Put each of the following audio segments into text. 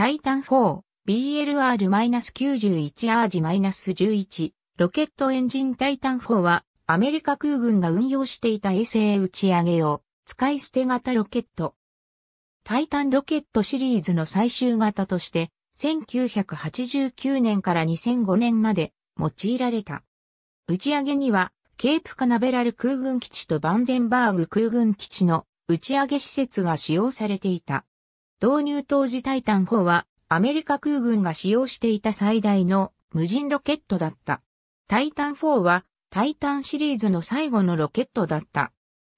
タイタン 4BLR-91R-11 ロケットエンジンタイタン4はアメリカ空軍が運用していた衛星打ち上げ用使い捨て型ロケット。タイタンロケットシリーズの最終型として1989年から2005年まで用いられた。打ち上げにはケープカナベラル空軍基地とバンデンバーグ空軍基地の打ち上げ施設が使用されていた。導入当時タイタン4はアメリカ空軍が使用していた最大の無人ロケットだった。タイタン4はタイタンシリーズの最後のロケットだった。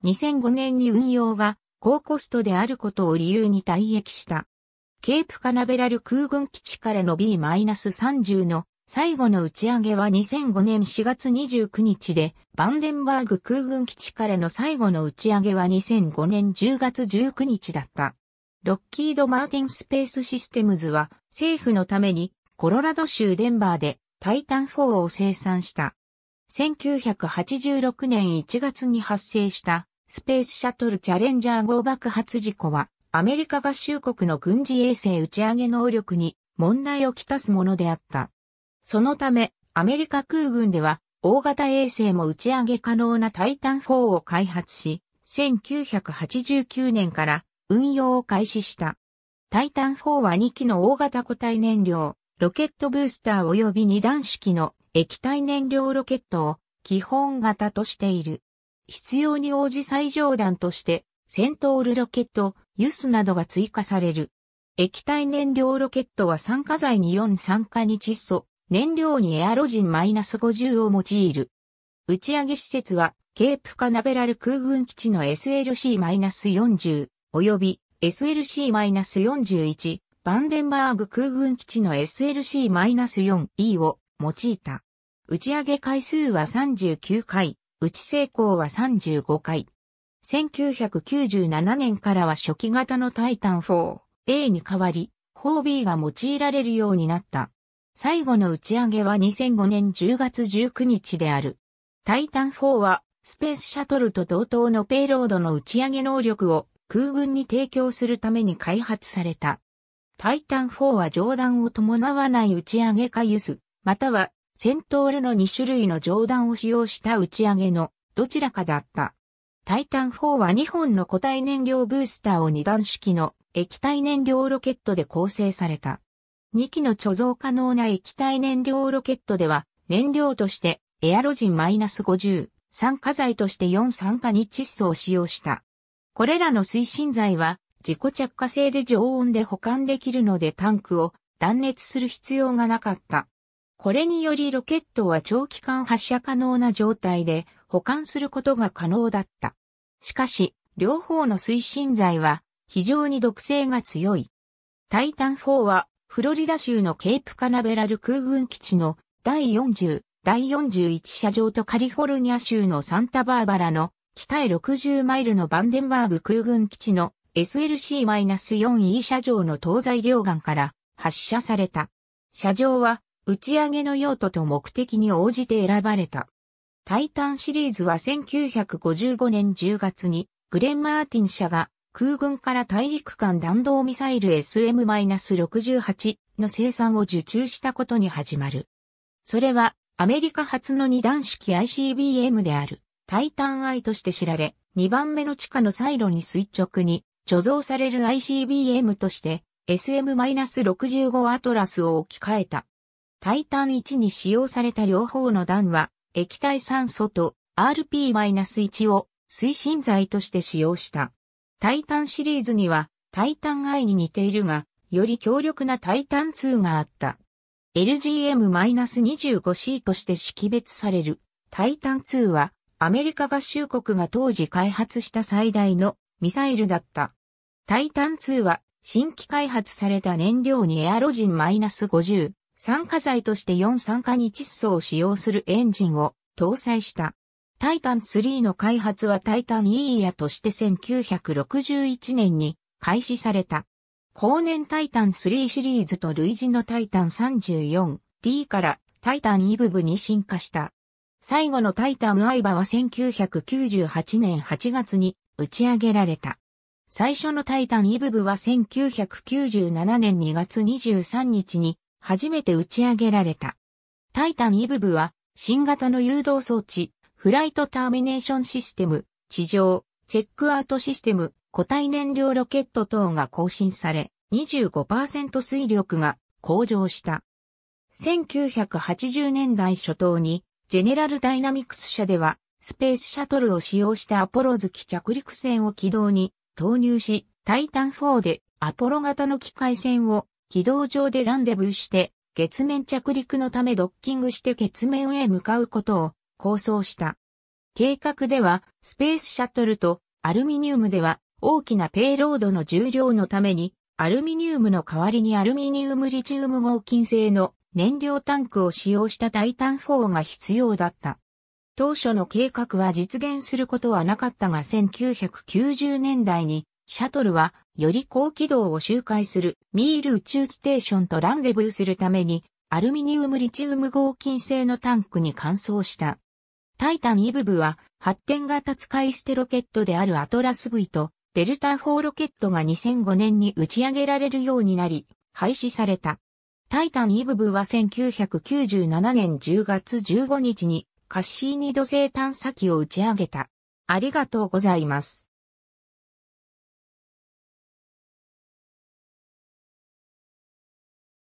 2005年に運用が高コストであることを理由に退役した。ケープカナベラル空軍基地からの B-30 の最後の打ち上げは2005年4月29日で、バンデンバーグ空軍基地からの最後の打ち上げは2005年10月19日だった。ロッキード・マーティン・スペース・システムズは政府のためにコロラド州デンバーでタイタン4を生産した。1986年1月に発生したスペースシャトルチャレンジャー号爆発事故はアメリカ合衆国の軍事衛星打ち上げ能力に問題をきたすものであった。そのためアメリカ空軍では大型衛星も打ち上げ可能なタイタン4を開発し、1989年から運用を開始した。タイタン4は2機の大型固体燃料、ロケットブースター及び2段式の液体燃料ロケットを基本型としている。必要に応じ最上段としてセントールロケット、ユスなどが追加される。液体燃料ロケットは酸化剤に4酸化に窒素、燃料にエアロジン -50 を用いる。打ち上げ施設はケープカナベラル空軍基地の SLC-40 及び SLC-41 バンデンバーグ空軍基地の SLC-4E を用いた。打ち上げ回数は39回、打ち成功は35回。1997年からは初期型のタイタン 4A に代わり、4B が用いられるようになった。最後の打ち上げは2005年10月19日である。タイタン4はスペースシャトルと同等のペイロードの打ち上げ能力を空軍に提供するために開発された。タイタン4は上段を伴わない打ち上げかユス、または戦闘ルの2種類の上段を使用した打ち上げのどちらかだった。タイタン4は2本の固体燃料ブースターを2段式の液体燃料ロケットで構成された。2機の貯蔵可能な液体燃料ロケットでは燃料としてエアロジン -50、酸化剤として4酸化に窒素を使用した。これらの推進剤は自己着火性で常温で保管できるのでタンクを断熱する必要がなかった。これによりロケットは長期間発射可能な状態で保管することが可能だった。しかし、両方の推進剤は非常に毒性が強い。タイタン4はフロリダ州のケープカナベラル空軍基地の第40、第41射場とカリフォルニア州のサンタバーバラの北へ60マイルのバンデンバーグ空軍基地の SLC-4E 車場の東西両岸から発射された。車場は打ち上げの用途と目的に応じて選ばれた。タイタンシリーズは1955年10月にグレン・マーティン社が空軍から大陸間弾道ミサイル SM-68 の生産を受注したことに始まる。それはアメリカ初の二段式 ICBM である。タイタン I として知られ、2番目の地下のサイロに垂直に貯蔵される ICBM として SM-65 アトラスを置き換えた。タイタン1に使用された両方の弾は液体酸素と RP-1 を推進剤として使用した。タイタンシリーズにはタイタン I に似ているが、より強力なタイタン2があった。LGM-25C として識別されるタイタン2はアメリカ合衆国が当時開発した最大のミサイルだった。タイタン2は新規開発された燃料にエアロジン -50 酸化剤として4酸化に窒素を使用するエンジンを搭載した。タイタン3の開発はタイタン E やとして1961年に開始された。後年タイタン3シリーズと類似のタイタン 34D からタイタン E 部分に進化した。最後のタイタンアイバは1998年8月に打ち上げられた。最初のタイタンイブブは1997年2月23日に初めて打ち上げられた。タイタンイブブは新型の誘導装置、フライトターミネーションシステム、地上、チェックアウトシステム、固体燃料ロケット等が更新され、25%水力が向上した。1980年代初頭にジェネラルダイナミクス社では、スペースシャトルを使用したアポロ月着陸船を軌道に投入し、タイタン4でアポロ型の機械船を軌道上でランデブーして、月面着陸のためドッキングして月面へ向かうことを構想した。計画では、スペースシャトルとアルミニウムでは大きなペイロードの重量のために、アルミニウムの代わりにアルミニウムリチウム合金製の燃料タンクを使用したタイタン4が必要だった。当初の計画は実現することはなかったが1990年代にシャトルはより高軌道を周回するミール宇宙ステーションとランデブーするためにアルミニウムリチウム合金製のタンクに換装した。タイタンイブブは発展型使い捨てロケットであるアトラス V とデルタ4ロケットが2005年に打ち上げられるようになり廃止された。タイタンイブブは1997年10月15日にカッシーニ土星探査機を打ち上げた。ありがとうございます。